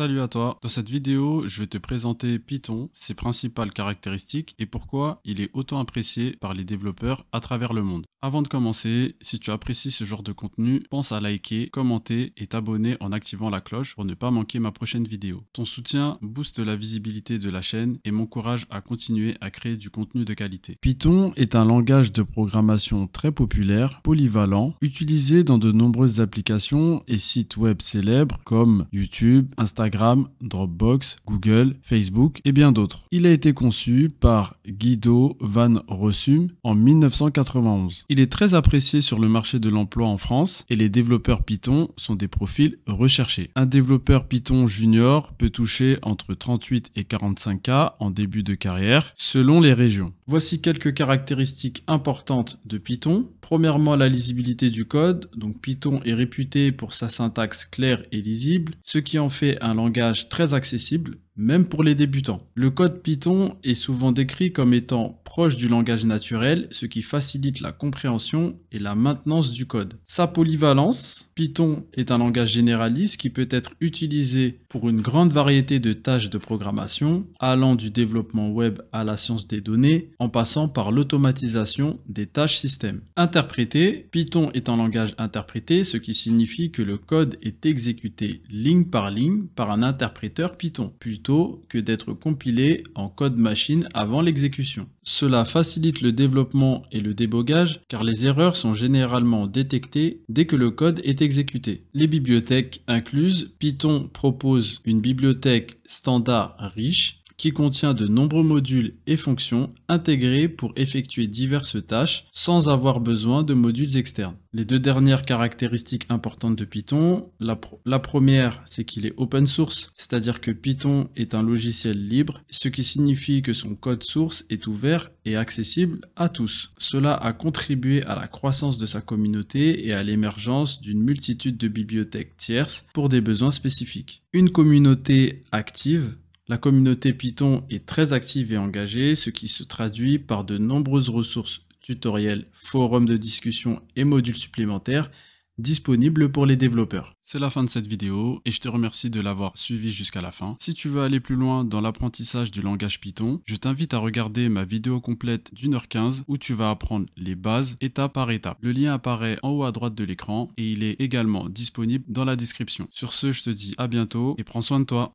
Salut à toi Dans cette vidéo, je vais te présenter Python, ses principales caractéristiques et pourquoi il est autant apprécié par les développeurs à travers le monde. Avant de commencer, si tu apprécies ce genre de contenu, pense à liker, commenter et t'abonner en activant la cloche pour ne pas manquer ma prochaine vidéo. Ton soutien booste la visibilité de la chaîne et m'encourage à continuer à créer du contenu de qualité. Python est un langage de programmation très populaire, polyvalent, utilisé dans de nombreuses applications et sites web célèbres comme YouTube, Instagram, Dropbox, Google, Facebook et bien d'autres. Il a été conçu par Guido van Rossum en 1991. Il est très apprécié sur le marché de l'emploi en France et les développeurs Python sont des profils recherchés. Un développeur Python junior peut toucher entre 38 et 45K en début de carrière selon les régions. Voici quelques caractéristiques importantes de Python. Premièrement, la lisibilité du code. Donc Python est réputé pour sa syntaxe claire et lisible, ce qui en fait un langage très accessible même pour les débutants. Le code Python est souvent décrit comme étant proche du langage naturel, ce qui facilite la compréhension et la maintenance du code. Sa polyvalence, Python est un langage généraliste qui peut être utilisé pour une grande variété de tâches de programmation, allant du développement web à la science des données, en passant par l'automatisation des tâches système. Interprété, Python est un langage interprété, ce qui signifie que le code est exécuté ligne par ligne par un interpréteur Python, que d'être compilé en code machine avant l'exécution. Cela facilite le développement et le débogage car les erreurs sont généralement détectées dès que le code est exécuté. Les bibliothèques incluses, Python propose une bibliothèque standard riche qui contient de nombreux modules et fonctions intégrés pour effectuer diverses tâches sans avoir besoin de modules externes. Les deux dernières caractéristiques importantes de Python, la, première c'est qu'il est open source, c'est-à-dire que Python est un logiciel libre, ce qui signifie que son code source est ouvert et accessible à tous. Cela a contribué à la croissance de sa communauté et à l'émergence d'une multitude de bibliothèques tierces pour des besoins spécifiques. Une communauté active la communauté Python est très active et engagée, ce qui se traduit par de nombreuses ressources, tutoriels, forums de discussion et modules supplémentaires disponibles pour les développeurs. C'est la fin de cette vidéo et je te remercie de l'avoir suivi jusqu'à la fin. Si tu veux aller plus loin dans l'apprentissage du langage Python, je t'invite à regarder ma vidéo complète d'une heure 15 où tu vas apprendre les bases étape par étape. Le lien apparaît en haut à droite de l'écran et il est également disponible dans la description. Sur ce, je te dis à bientôt et prends soin de toi.